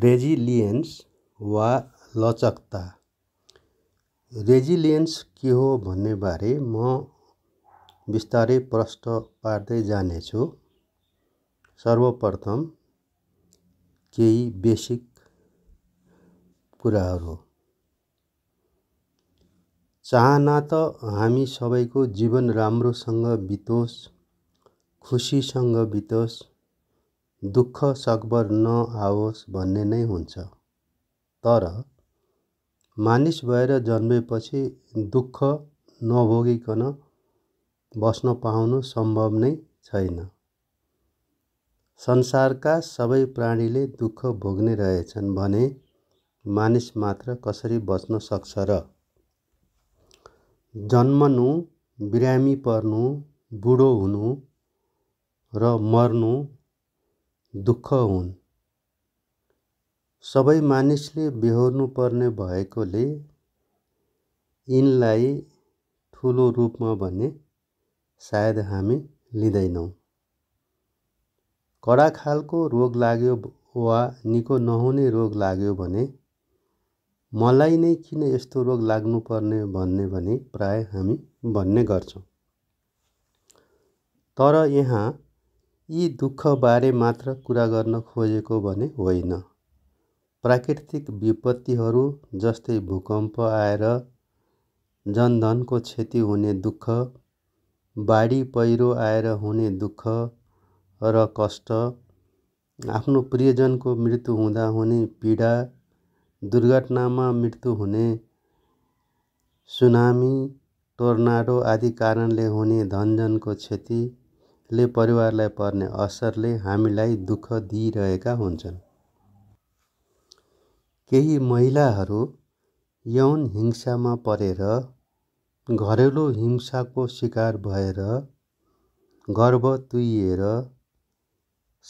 रेजिलिएन्स वा लचकता रेजिलिएन्स के हो भन्ने बारे म बिस्तारै प्रश्न पार्दै जानेछु सर्वप्रथम केही बेसिक कुराहरू चाहना त हामी सबैको जीवन राम्रोसँग बितोस् खुसीसँग बितोस् दुःख सकभर नआओस् भन्ने नै हुन्छ तर मानिस भएर जन्मेपछि दुःख नभोगिकन बस्न पाउनु सम्भव नै छैन संसारका सबै प्राणीले दुःख भोग्ने रहेछन् भने मानिस मात्र कसरी बच्न सक्छ र जन्मनु बिरामी पर्नु बुढो हुनु र मर्नु दुःख हुन् सबै मानिसले बेहोर्नुपर्ने भएकोले यिनलाई ठुलो रूपमा भने सायद हामी लिँदैनौँ कडा खालको रोग लाग्यो वा निको नहुने रोग लाग्यो भने मलाई नै किन यस्तो रोग लाग्नुपर्ने भन्ने भने प्राय हामी भन्ने गर्छौँ तर यहाँ यी दुःखबारे मात्र कुरा गर्न खोजेको भने होइन प्राकृतिक विपत्तिहरू जस्तै भूकम्प आएर जनधनको क्षति हुने दुःख बाढी पहिरो आएर हुने दुःख र कष्ट आफ्नो प्रियजनको मृत्यु हुँदा हुने पीडा दुर्घटनामा मृत्यु हुने सुनामी टोर्नाडो आदि कारणले हुने धनजनको क्षति ले परिवारलाई पर्ने असरले हामीलाई दुःख दिइरहेका हुन्छन् केही महिलाहरू यौन हिंसामा परेर घरेलु हिंसाको शिकार भएर गर्भ तुइएर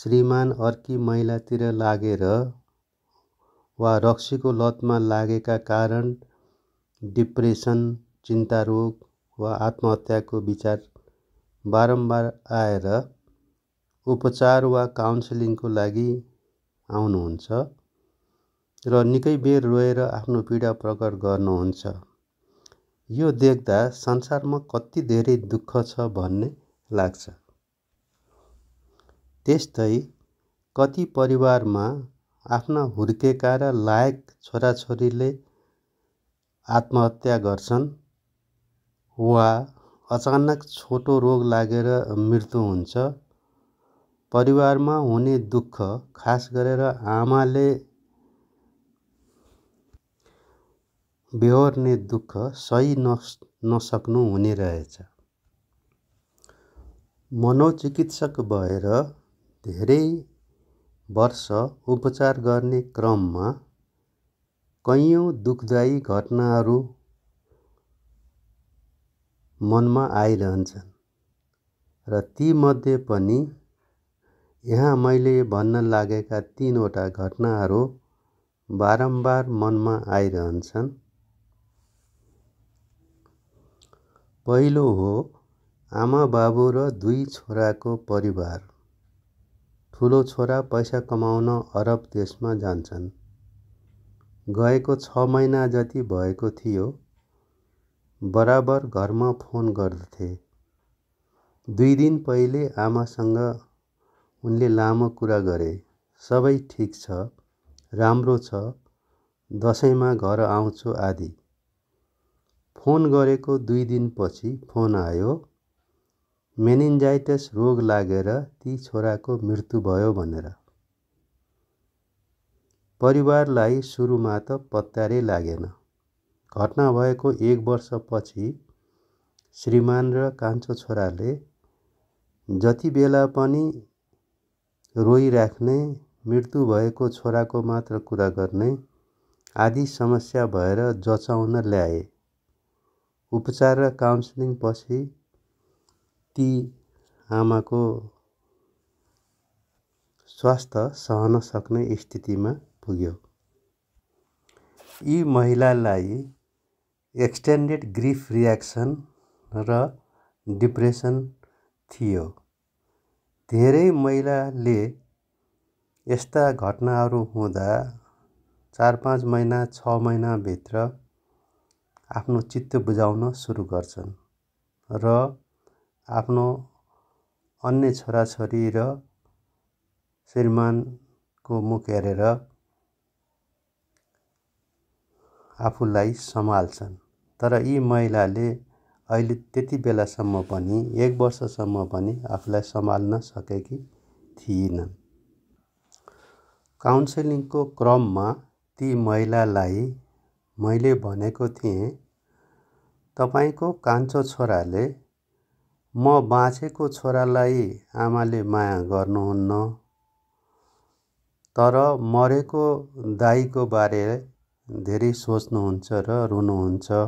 श्रीमान अर्की महिलातिर लागेर वा रक्सीको लतमा लागेका कारण डिप्रेसन चिन्ता रोग वा आत्महत्याको विचार बारम्बार आएर उपचार वा काउन्सिलिङको लागि आउनुहुन्छ र निकै बेर रोएर आफ्नो पीडा प्रकट गर्नुहुन्छ यो देख्दा संसारमा कति धेरै दुःख छ भन्ने लाग्छ त्यस्तै कति परिवारमा आफ्ना हुर्केका र लायक छोराछोरीले आत्महत्या गर्छन् वा अचानक छोटो रोग लागेर मृत्यु हुन्छ परिवारमा हुने दुःख खास गरेर आमाले बेहोर्ने दुःख सही नसक्नु हुने रहेछ मनोचिकित्सक भएर धेरै वर्ष उपचार गर्ने क्रममा कैयौँ दुःखदायी घटनाहरू मनमा आइरहन्छन् र तीमध्ये पनि यहाँ मैले भन्न लागेका तिनवटा घटनाहरू बारम्बार मनमा आइरहन्छन् पहिलो हो आमा बाबु र दुई छोराको परिवार ठुलो छोरा पैसा कमाउन अरब देशमा जान्छन् गएको छ महिना जति भएको थियो बराबर घरमा फोन गर्दथे दुई दिन पहिले आमासँग उनले लामो कुरा गरे सबै ठिक छ राम्रो छ दसैँमा घर आउँछु आदि फोन गरेको दुई दिनपछि फोन आयो मेनिन्जाइटस रोग लागेर ती छोराको मृत्यु भयो भनेर परिवारलाई सुरुमा त पत्यारै लागेन घटना भएको एक वर्षपछि श्रीमान र कान्छो छोराले बेला पनि रोइराख्ने मृत्यु भएको छोराको मात्र कुरा गर्ने आदि समस्या भएर जचाउन ल्याए उपचार र काउन्सिलिङ पछि ती आमाको स्वास्थ्य सहन सक्ने स्थितिमा पुग्यो यी महिलालाई एक्सटेन्डेड ग्रिफ रियाक्सन र डिप्रेसन थियो धेरै महिलाले यस्ता घटनाहरू हुँदा चार पाँच महिना छ महिनाभित्र आफ्नो चित्त बुझाउन सुरु गर्छन् र आफ्नो अन्य छोराछोरी र श्रीमानको मुख हेरेर आफूलाई सम्हाल्छन् तर यी महिलाले अहिले त्यति बेलासम्म पनि एक वर्षसम्म पनि आफूलाई सम्हाल्न सकेकी थिइनन् काउन्सिलिङको क्रममा ती महिलालाई मैले भनेको थिएँ तपाईँको कान्छो छोराले म बाँचेको छोरालाई आमाले माया गर्नुहुन्न तर मरेको दाइको बारे धेरै सोच्नुहुन्छ र रुनुहुन्छ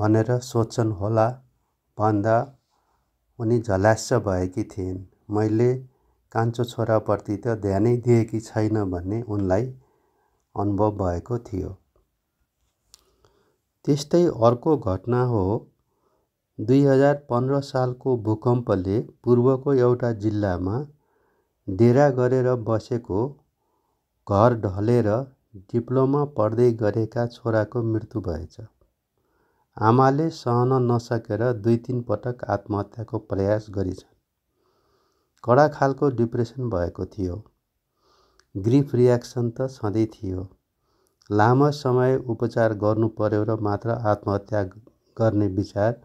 भनेर सोच्छन् होला भन्दा उनी झलास्य भएकी थिइन् मैले कान्छो छोराप्रति त ध्यानै दिएकी छैन भन्ने उनलाई अनुभव भएको थियो त्यस्तै अर्को घटना हो दुई हजार पन्ध्र सालको भूकम्पले पूर्वको एउटा जिल्लामा डेरा गरेर बसेको घर ढलेर डिप्लोमा पढ्दै गरेका छोराको मृत्यु भएछ आमाले सहन नसकेर दुई तिन पटक आत्महत्याको प्रयास गरिछ कडा खालको डिप्रेसन भएको थियो ग्रिफ रियाक्सन त छँदै थियो लामो समय उपचार गर्नु पर्यो र मात्र आत्महत्या गर्ने विचार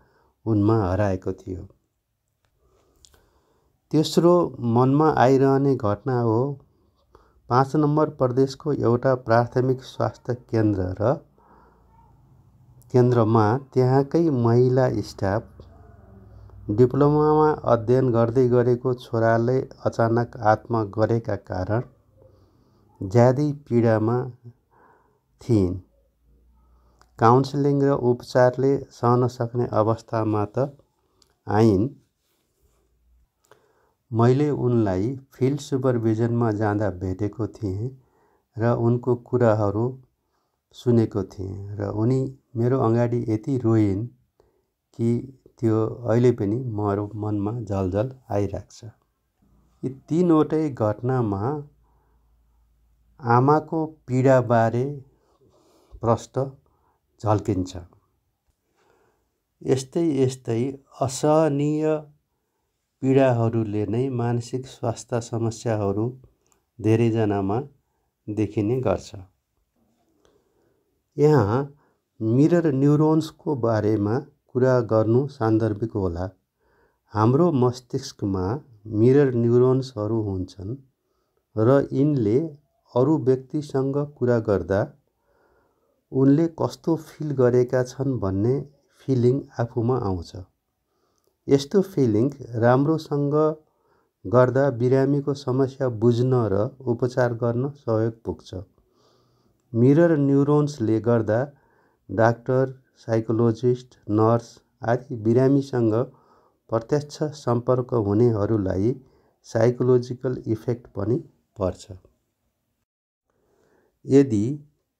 उनमा हराएको थियो तेस्रो मनमा आइरहने घटना हो पाँच नम्बर प्रदेशको एउटा प्राथमिक स्वास्थ्य केन्द्र र केन्द्रमा त्यहाँकै महिला स्टाफ डिप्लोमामा अध्ययन गर्दै गरेको छोराले अचानक आत्महत्या गरेका कारण ज्यादै पीडामा थिइन् काउन्सिलिङ र उपचारले सहन सक्ने अवस्थामा त आइन् मैले उनलाई फिल्ड सुपरभिजनमा जाँदा भेटेको थिएँ र उनको कुराहरू सुनेको थिएँ र उनी मेरो अगाडि यति रोइन् कि त्यो अहिले पनि मेरो मनमा झलझल आइरहेको छ यी तिनवटै घटनामा आमाको पीडाबारे प्रष्ट झल्किन्छ यस्तै यस्तै असहनीय पीडाहरूले नै मानसिक स्वास्थ्य समस्याहरू धेरैजनामा देखिने गर्छ यहाँ मिरर न्युरोन्सको बारेमा कुरा गर्नु सान्दर्भिक होला हाम्रो मस्तिष्कमा मिरर न्युरोन्सहरू हुन्छन् र यिनले अरू व्यक्तिसँग कुरा गर्दा उनले कस्तो फिल गरेका छन् भन्ने फिलिङ आफूमा आउँछ यस्तो फिलिङ राम्रोसँग गर्दा बिरामीको समस्या बुझ्न र उपचार गर्न सहयोग पुग्छ मिरर न्युरोन्सले गर्दा डाक्टर साइकोलोजिस्ट नर्स आदि बिरामीसँग प्रत्यक्ष सम्पर्क हुनेहरूलाई साइकोलोजिकल इफेक्ट पनि पर्छ यदि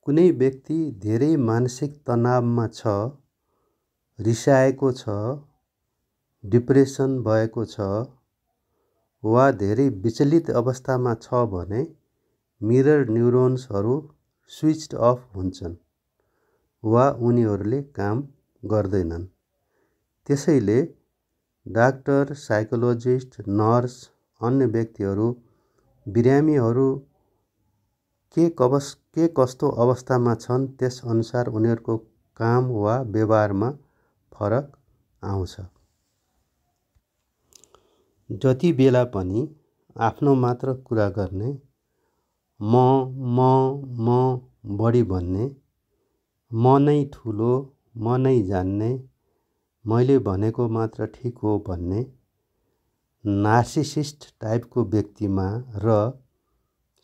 कुनै व्यक्ति धेरै मानसिक तनावमा छ रिसाएको छ डिप्रेसन भएको छ वा धेरै विचलित अवस्थामा छ भने मिरर न्युरोन्सहरू स्विच अफ हुन्छन् वा उनीहरूले काम गर्दैनन् त्यसैले डाक्टर साइकोलोजिस्ट नर्स अन्य व्यक्तिहरू बिरामीहरू के कबस के कस्तो अवस्थामा छन् त्यसअनुसार उनीहरूको काम वा व्यवहारमा फरक आउँछ जति बेला पनि आफ्नो मात्र कुरा गर्ने म म म बढी भन्ने म नै ठुलो म नै जान्ने मैले भनेको मात्र ठिक हो भन्ने नार्सिसिस्ट टाइपको व्यक्तिमा र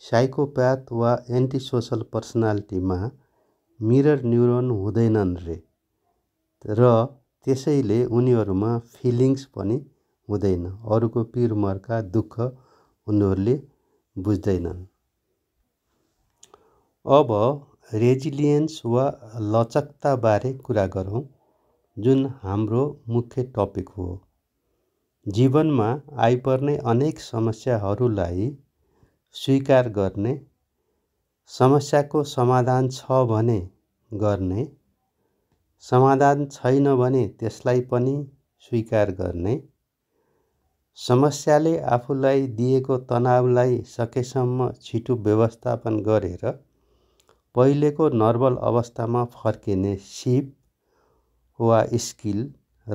साइकोप्याथ वा एन्टी सोसल पर्सनालिटीमा मिरर न्युरोन हुँदैनन् रे र त्यसैले उनीहरूमा फिलिङ्स पनि हुँदैन अरूको पिर मर्का दुःख उनीहरूले बुझ्दैनन् अब रेजिलियन्स वा लचकताबारे कुरा गरौँ जुन हाम्रो मुख्य टपिक हो जीवनमा आइपर्ने अनेक समस्याहरूलाई स्वीकार गर्ने समस्याको समाधान छ भने गर्ने समाधान छैन भने त्यसलाई पनि स्वीकार गर्ने समस्याले आफूलाई दिएको तनावलाई सकेसम्म छिटो व्यवस्थापन गरेर पहिलेको नर्मल अवस्थामा फर्किने सिप वा स्किल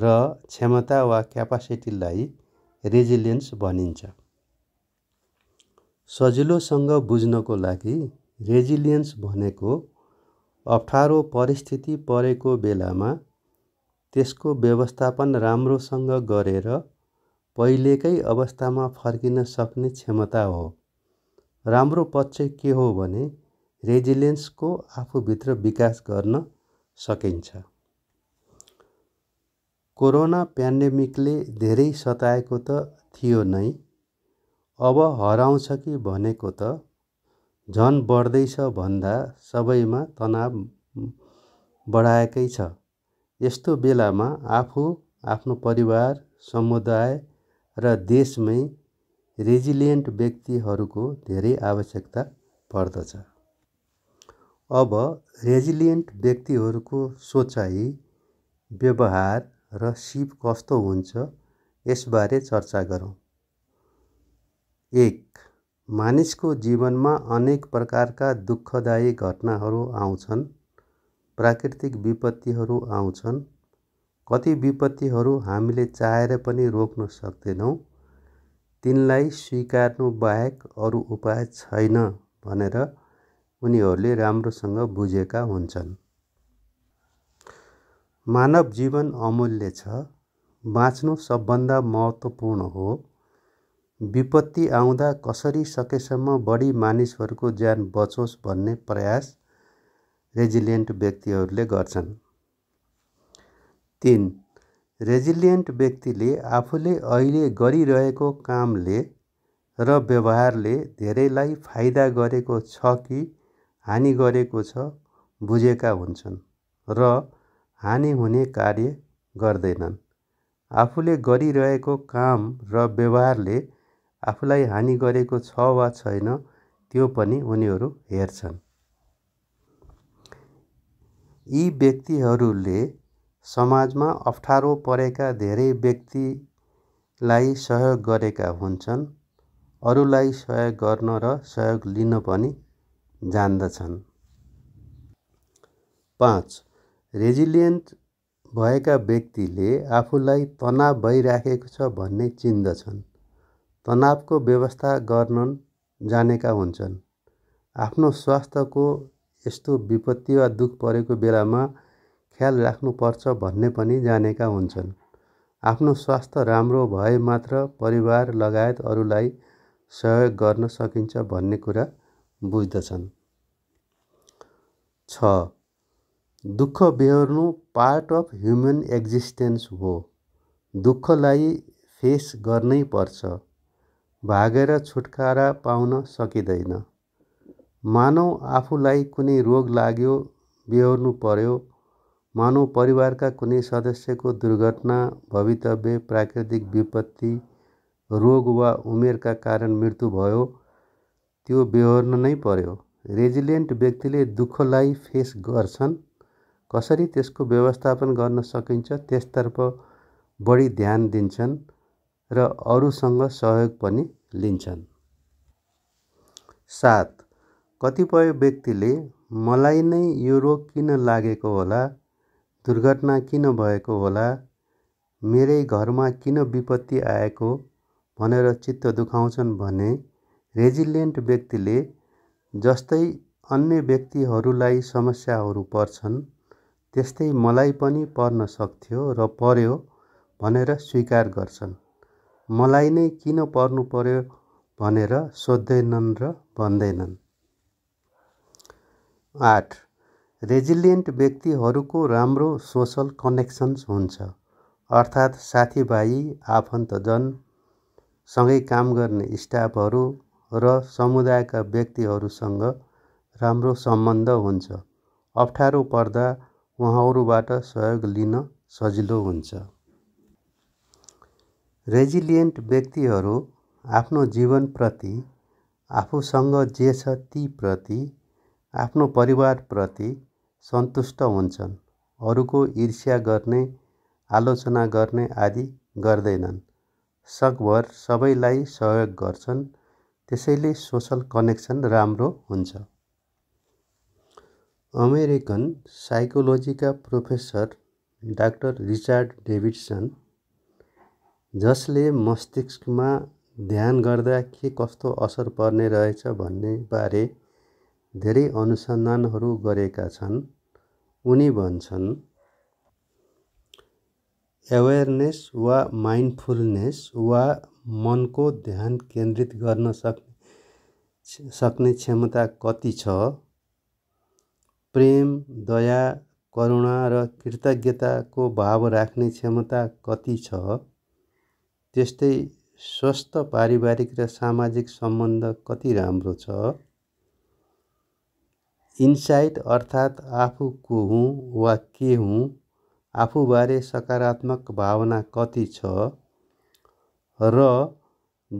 र क्षमता वा क्यापासिटीलाई रेजिलियन्स भनिन्छ सजिलोसँग बुझ्नको लागि रेजिलियन्स भनेको अप्ठ्यारो परिस्थिति परेको बेलामा त्यसको व्यवस्थापन राम्रोसँग गरेर पहिलेकै अवस्थामा फर्किन सक्ने क्षमता हो राम्रो पक्ष के हो भने रेजिलियन्सको आफूभित्र विकास गर्न सकिन्छ कोरोना पेन्डेमिकले धेरै सताएको त थियो नै अब हराउँछ कि भनेको त झन् बढ्दैछ भन्दा सबैमा तनाव बढाएकै छ यस्तो बेलामा आफू आफ्नो परिवार समुदाय र देशमै रेजिलियन्ट व्यक्तिहरूको धेरै आवश्यकता पर्दछ अब रेजिलियन्ट व्यक्तिहरूको सोचाइ व्यवहार र सिप कस्तो हुन्छ यसबारे चर्चा गरौँ एक मानिसको जीवनमा अनेक प्रकारका दुःखदायी घटनाहरू आउँछन् प्राकृतिक विपत्तिहरू आउँछन् कति विपत्तिहरू हामीले चाहेर पनि रोक्न सक्दैनौँ तिनलाई स्वीकार्नु बाहेक अरू उपाय छैन भनेर उनीहरूले राम्रोसँग बुझेका हुन्छन् मानव जीवन अमूल्य छ बाँच्नु सबभन्दा महत्त्वपूर्ण हो विपत्ति आउँदा कसरी सकेसम्म बढी मानिसहरूको ज्यान बचोस् भन्ने प्रयास रेजिलियन्ट व्यक्तिहरूले गर्छन् तिन रेजिलियन्ट व्यक्तिले आफूले अहिले गरिरहेको कामले र व्यवहारले धेरैलाई फाइदा गरेको छ कि हानि गरेको छ बुझेका हुन्छन् र हानि हुने कार्य गर्दैनन् आफूले गरिरहेको काम र व्यवहारले आफूलाई हानि गरेको छ वा छैन त्यो पनि उनीहरू हेर्छन् यी व्यक्तिहरूले समाजमा अप्ठ्यारो परेका धेरै व्यक्तिलाई सहयोग गरेका हुन्छन् अरूलाई सहयोग गर्न र सहयोग लिन पनि जान्दछन् पाँच रेजिलियन्ट भएका व्यक्तिले आफूलाई तनाव भइराखेको छ भन्ने चिन्दछन् तनावको व्यवस्था गर्न जानेका हुन्छन् आफ्नो स्वास्थ्यको यस्तो विपत्ति वा दुःख परेको बेलामा ख्याल राख्नुपर्छ भन्ने पनि जानेका हुन्छन् आफ्नो स्वास्थ्य राम्रो भए मात्र परिवार लगायत अरूलाई सहयोग गर्न सकिन्छ भन्ने कुरा बुझ्दछन् छ दुःख बेहोर्नु पार्ट अफ ह्युमन एक्जिस्टेन्स हो दुःखलाई फेस गर्नै पर्छ भागेर छुटकारा पाउन सकिँदैन मानव आफूलाई कुनै रोग लाग्यो बेहोर्नु पर्यो मानव परिवारका कुनै सदस्यको दुर्घटना भवितव्य प्राकृतिक विपत्ति रोग वा उमेरका कारण मृत्यु भयो त्यो बेहोर्न नै पर्यो रेजिलिएन्ट व्यक्तिले दुःखलाई फेस गर्छन् कसरी त्यसको व्यवस्थापन गर्न सकिन्छ त्यसतर्फ बढी ध्यान दिन्छन् र अरूसँग सहयोग पनि लिन्छन् सात कतिपय व्यक्तिले मलाई नै यो रोग किन लागेको होला दुर्घटना किन भएको होला मेरै घरमा किन विपत्ति आएको भनेर चित्त दुखाउँछन् भने रेजिलिएन्ट व्यक्तिले जस्तै अन्य व्यक्तिहरूलाई समस्याहरू पर्छन् त्यस्तै मलाई पनि पर्न सक्थ्यो र पर्यो भनेर स्वीकार गर्छन् मलाई नै किन पर्नु पर्यो भनेर सोध्दैनन् र भन्दैनन् आठ रेजिलिएन्ट व्यक्तिहरूको राम्रो सोसल कनेक्सन्स हुन्छ अर्थात् साथीभाइ आफन्तजन सँगै काम गर्ने स्टाफहरू र समुदायका व्यक्तिहरूसँग राम्रो सम्बन्ध हुन्छ अप्ठ्यारो पर्दा उहाँहरूबाट सहयोग लिन सजिलो हुन्छ रेजिलियन्ट व्यक्तिहरू आफ्नो जीवनप्रति आफूसँग जे छ तीप्रति आफ्नो परिवारप्रति सन्तुष्ट हुन्छन् अरूको ईर्ष्या गर्ने आलोचना गर्ने आदि गर्दैनन् सकभर सबैलाई सहयोग गर्छन् त्यसैले सोसल कनेक्सन राम्रो हुन्छ अमेरिकन साइकोलोजीका प्रोफेसर डाक्टर रिचार्ड डेभिडसन जसले मस्तिष्कमा ध्यान गर्दा के कस्तो असर पर्ने रहेछ भन्ने बारे धेरै अनुसन्धानहरू गरेका छन् उनी भन्छन् एवेरनेस वा माइन्डफुलनेस वा मनको ध्यान केन्द्रित गर्न सक्ने सक्ने क्षमता कति छ प्रेम दया करुणा र कृतज्ञताको भाव राख्ने क्षमता कति छ त्यस्तै स्वस्थ पारिवारिक र सामाजिक सम्बन्ध कति राम्रो छ इन्साइट अर्थात् आफू को हुँ वा के हुँ आफूबारे सकारात्मक भावना कति छ र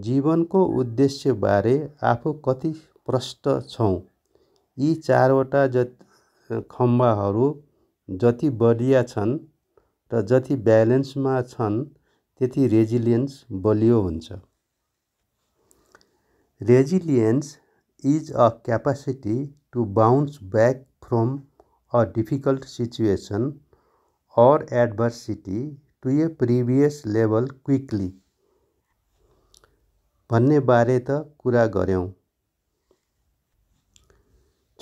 जीवनको उद्देश्यबारे आफू कति प्रष्ट छौँ यी चारवटा ज खम्बाहरू जति बलिया छन् र जति ब्यालेन्समा छन् त्यति रेजिलियन्स बलियो हुन्छ resilience is a capacity to bounce back from a difficult situation or adversity to a previous level quickly भन्ने बारे त कुरा गऱ्यौँ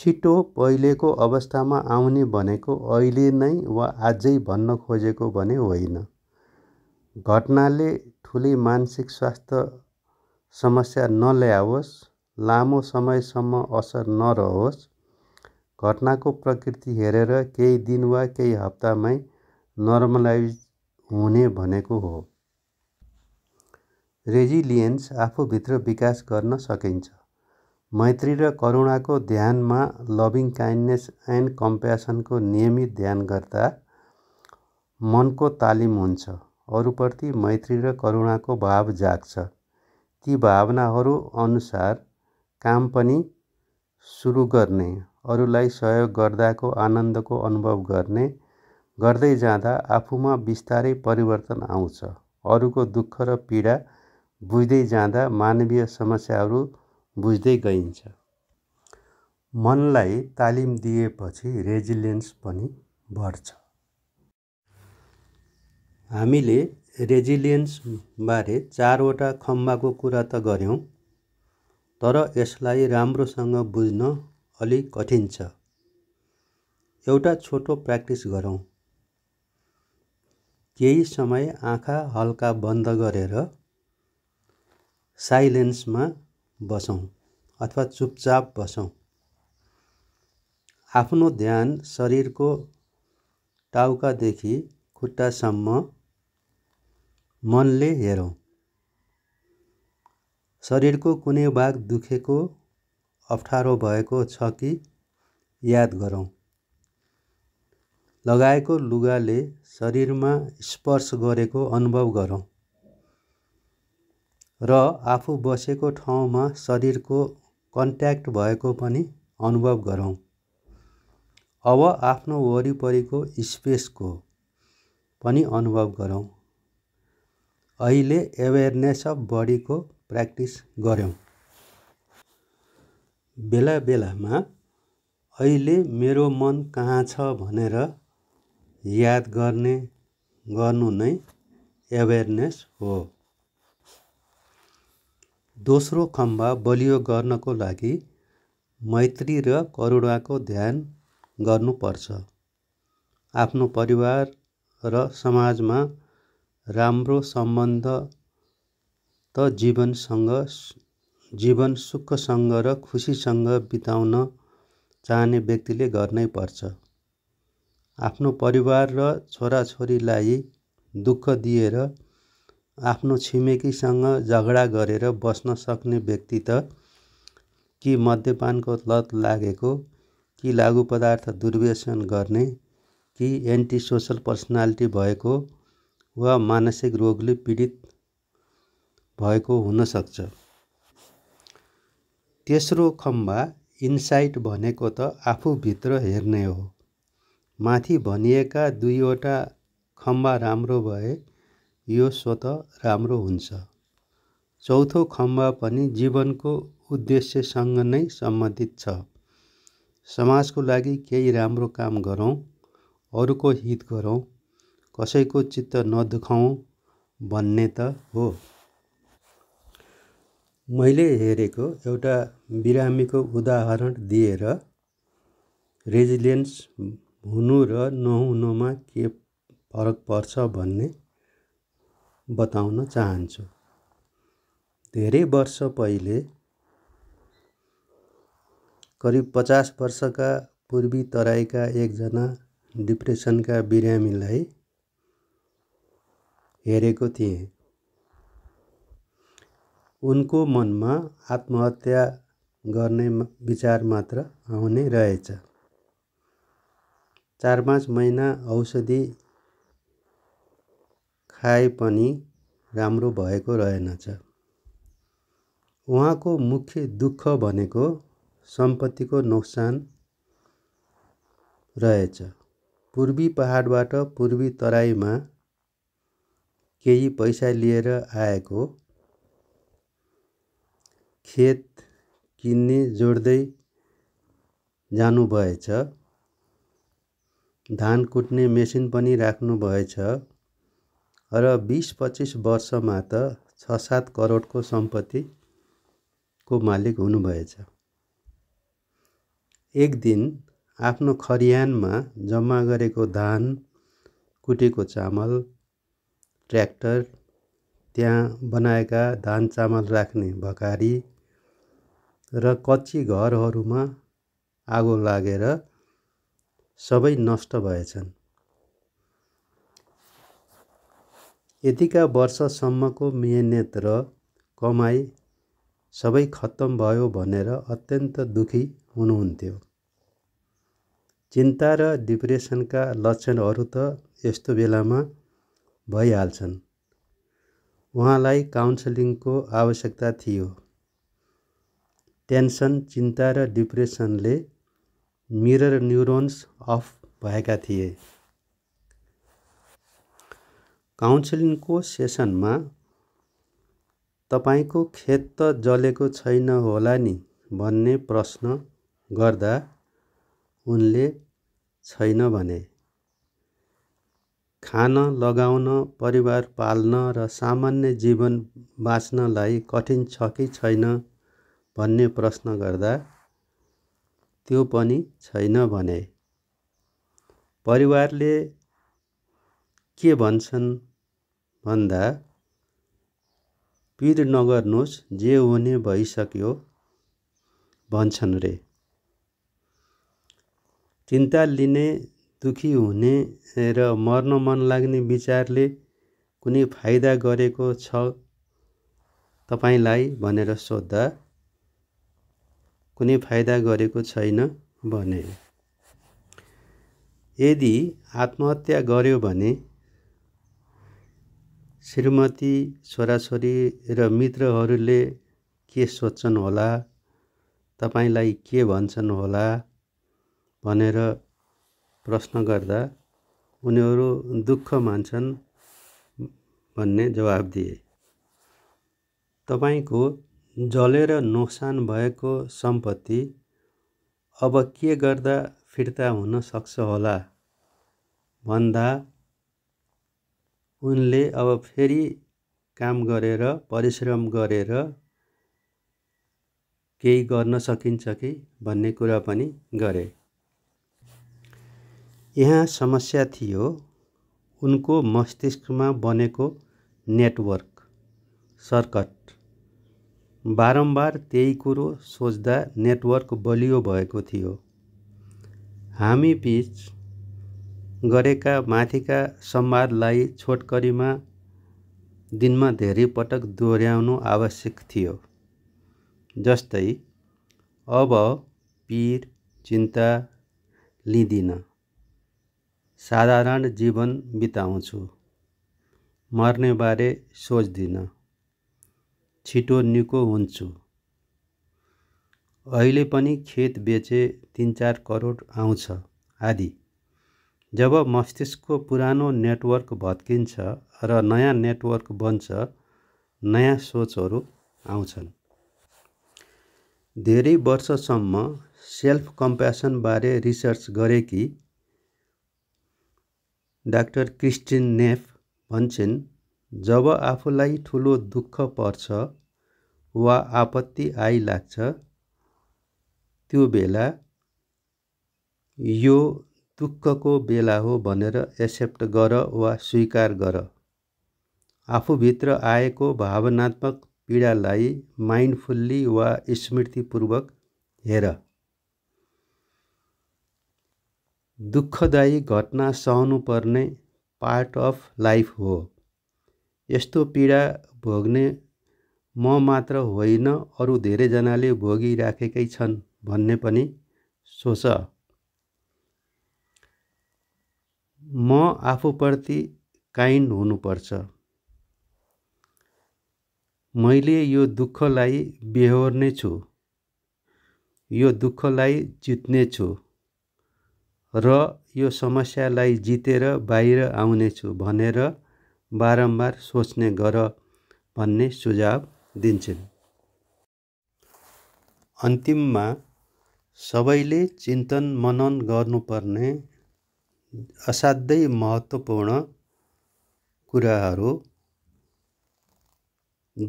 छिटो पहिलेको अवस्थामा आउने भनेको अहिले नै वा आजै भन्न खोजेको भने होइन घटनाले ठुलै मानसिक स्वास्थ्य समस्या नल्याओस् लामो समयसम्म असर नरहोस् घटनाको प्रकृति हेरेर केही दिन वा केही हप्तामै नर्मलाइज हुने भनेको हो रेजिलियन्स आफूभित्र विकास गर्न सकिन्छ मैत्री र करुणाको ध्यानमा लभिङ काइन्डनेस एन्ड कम्प्यासनको नियमित ध्यान गर्दा मनको तालिम हुन्छ अरूप्रति मैत्री र करुणाको भाव जाग्छ ती भावनाहरू अनुसार काम पनि सुरु गर्ने अरूलाई सहयोग गर्दाको आनन्दको अनुभव गर्ने गर्दै जाँदा आफूमा बिस्तारै परिवर्तन आउँछ अरूको दुःख र पीडा बुझ्दै जाँदा मानवीय समस्याहरू बुझ्दै गइन्छ मनलाई तालिम दिएपछि रेजिलियन्स पनि बढ्छ हामीले रेजिलियन्सबारे चारवटा खम्बाको कुरा त गऱ्यौँ तर यसलाई राम्रोसँग बुझ्न अलिक कठिन छ एउटा छोटो प्र्याक्टिस गरौँ केही समय आँखा हल्का बन्द गरेर साइलेन्समा बसौँ अथवा चुपचाप बसौँ आफ्नो ध्यान शरीरको टाउकादेखि खुट्टासम्म मनले हेरौँ शरीरको कुनै भाग दुखेको अप्ठ्यारो भएको छ कि याद गरौँ लगाएको लुगाले शरीरमा स्पर्श गरेको अनुभव गरौँ र आफू बसेको ठाउँमा शरीरको कन्ट्याक्ट भएको पनि अनुभव गरौँ अब आफ्नो वरिपरिको स्पेसको पनि अनुभव गरौँ अहिले एवेरनेस अफ बडीको प्र्याक्टिस गऱ्यौँ बेला बेलामा अहिले मेरो मन कहाँ छ भनेर याद गर्ने गर्नु नै एवेरनेस हो दोस्रो खम्बा बलियो गर्नको लागि मैत्री र करुणाको ध्यान गर्नुपर्छ आफ्नो परिवार र समाजमा राम्रो सम्बन्ध त जीवनसँग जीवन सुखसँग र खुसीसँग बिताउन चाहने व्यक्तिले गर्नै पर्छ आफ्नो परिवार र छोराछोरीलाई दुःख दिएर आफ्नो छिमेकीसँग झगडा गरेर बस्न सक्ने व्यक्ति त कि मद्यपानको लत लागेको कि लागु पदार्थ दुर्व्यसन गर्ने कि एन्टी सोसल पर्सनालिटी भएको वा मानसिक रोगले पीडित भएको हुनसक्छ तेस्रो खम्बा इन्साइट भनेको त आफूभित्र हेर्ने हो माथि भनिएका दुईवटा खम्बा राम्रो भए यो स्वत राम्रो हुन्छ चौथो खम्बा पनि जीवनको उद्देश्यसँग नै सम्बन्धित छ समाजको लागि केही राम्रो काम गरौँ अरूको हित गरौँ कसैको चित्त नदुखाउँ भन्ने त हो मैले हेरेको एउटा बिरामीको उदाहरण दिएर रेजिलियन्स हुनु र नहुनुमा के फरक पर्छ भन्ने बताउन चाहन्छु धेरै वर्ष पहिले करिब पचास वर्षका पूर्वी तराईका एकजना डिप्रेसनका बिरामीलाई हेरेको थिएँ उनको मनमा आत्महत्या गर्ने विचार मात्र आउने रहेछ चार पाँच महिना औषधि खाए पनि राम्रो भएको रहेनछ उहाँको मुख्य दुःख भनेको सम्पत्तिको नोक्सान रहेछ पूर्वी पहाडबाट पूर्वी तराईमा केही पैसा लिएर आएको खेत किन्ने जोड्दै जानुभएछ धान कुट्ने मेसिन पनि राख्नुभएछ र बिस पच्चिस वर्षमा त छ सात करोडको सम्पत्तिको मालिक हुनुभएछ एक दिन आफ्नो खरियानमा जम्मा गरेको धान कुटेको चामल ट्र्याक्टर त्यहाँ बनाएका धान चामल राख्ने भकारी र कच्ची घरहरूमा आगो लागेर सबै नष्ट भएछन् यतिका वर्षसम्मको मेहनत र कमाई सबै खत्तम भयो भनेर अत्यन्त दुखी हुनुहुन्थ्यो चिन्ता र डिप्रेसनका लक्षणहरू त यस्तो बेलामा भइहाल्छन् उहाँलाई काउन्सिलिङको आवश्यकता थियो टेन्सन चिन्ता र डिप्रेसनले मिरर न्युरोन्स अफ भएका थिए काउन्सिलिङको सेसनमा तपाईँको खेत त जलेको छैन होला नि भन्ने प्रश्न गर्दा उनले छैन भने खान लगाउन परिवार पाल्न र सामान्य जीवन बाँच्नलाई कठिन छ कि छैन भन्ने प्रश्न गर्दा त्यो पनि छैन भने परिवारले के भन्छन् भन्दा पिर नगर्नुहोस् जे हुने भइसक्यो भन्छन् रे चिन्ता लिने दुखी हुने र मर्न मन लाग्ने विचारले कुनै फाइदा गरेको छ तपाईँलाई भनेर सोद्धा कुनै फाइदा गरेको छैन भने यदि आत्महत्या गर्यो भने श्रीमती छोराछोरी र मित्रहरूले के सोच्छन् होला तपाईँलाई के भन्छन् होला भनेर प्रश्न गर्दा उनीहरू दुःख मान्छन् भन्ने जवाब दिए तपाईँको जलेर नोक्सान भएको सम्पत्ति अब के गर्दा फिर्ता हुन सक्छ होला भन्दा उनले अब फेरि काम गरेर परिश्रम गरेर केही गर्न सकिन्छ कि भन्ने कुरा पनि गरे यहाँ समस्या थियो उनको मस्तिष्कमा बनेको नेटवर्क सर्कट बारम्बार त्यही कुरो सोच्दा नेटवर्क बलियो भएको थियो हामी बिच गरेका माथिका संवादलाई छोटकरीमा दिनमा धेरै पटक दोहोऱ्याउनु आवश्यक थियो जस्तै अब पीर चिन्ता लिँदिन साधारण जीवन बिताउँछु मर्नेबारे सोच्दिन छिटो निको हुन्छु अहिले पनि खेत बेचे तिन चार करोड आउँछ आदि जब मस्तिष्कको पुरानो नेटवर्क भत्किन्छ र नयाँ नेटवर्क बन्छ नयाँ सोचहरू आउँछन् धेरै वर्षसम्म सेल्फ कम्प्यासनबारे रिसर्च गरेकी डाक्टर क्रिस्टिन नेफ भन्छन् जब आफूलाई ठुलो दुःख पर्छ वा आपत्ति आइलाग्छ त्यो बेला यो दुःखको बेला हो भनेर एक्सेप्ट गर वा स्वीकार गर आफूभित्र आएको भावनात्मक पीडालाई माइन्डफुल्ली वा स्मृतिपूर्वक हेर दुःखदायी घटना सहनुपर्ने पार्ट अफ लाइफ हो यस्तो पीडा भोग्ने म मात्र होइन अरू धेरैजनाले भोगिराखेकै छन् भन्ने पनि सोच म आफूप्रति काइन्ड हुनुपर्छ मैले यो दुःखलाई बेहोर्ने छु यो दुःखलाई जित्ने छु र यो समस्यालाई जितेर बाहिर आउनेछु भनेर बारम्बार सोच्ने गर भन्ने सुझाव दिन्छन् अन्तिममा सबैले चिन्तन मनन गर्नुपर्ने असाध्यै महत्त्वपूर्ण कुराहरू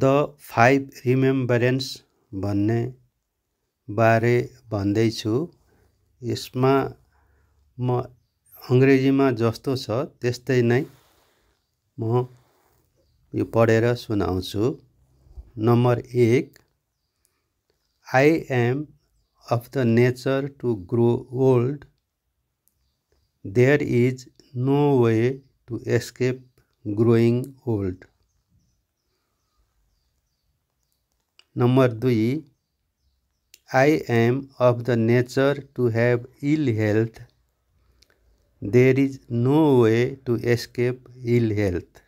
द फाइभ रिमेम्बरेन्स भन्ने बारे भन्दैछु यसमा म अङ्ग्रेजीमा जस्तो छ त्यस्तै नै म यो पढेर सुनाउँछु नम्बर एक I am of the nature to grow old There is no way to escape growing old. Number 2. I am of the nature to have ill health. There is no way to escape ill health.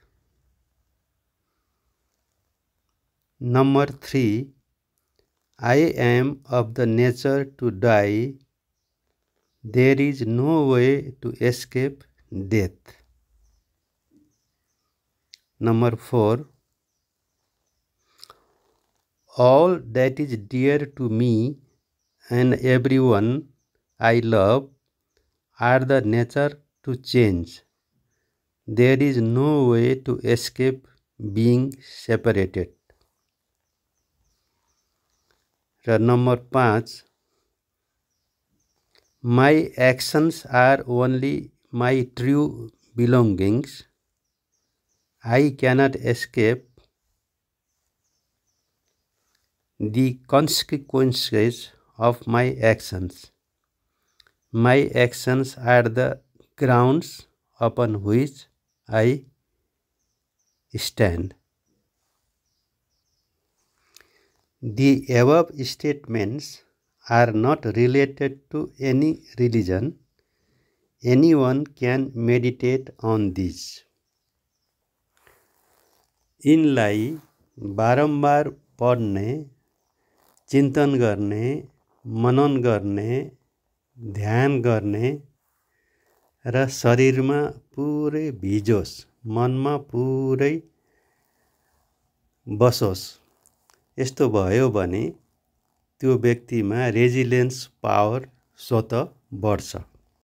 Number 3. I am of the nature to die. There is no way to escape death. Number 4 All that is dear to me and everyone I love are the nature to change. There is no way to escape being separated. र number पाँच my actions are only my true belongings. I cannot escape the consequences of my actions. My actions are the grounds upon which I stand. The above statements are not related to any religion anyone can meditate on this यिनलाई बारम्बार पढ्ने चिन्तन गर्ने मनन गर्ने ध्यान गर्ने र शरीरमा पुरै भिजोस् मनमा पुरै बसोस् यस्तो भयो भने त्यो व्यक्तिमा रेजिलेन्स पावर स्वतः बढ्छ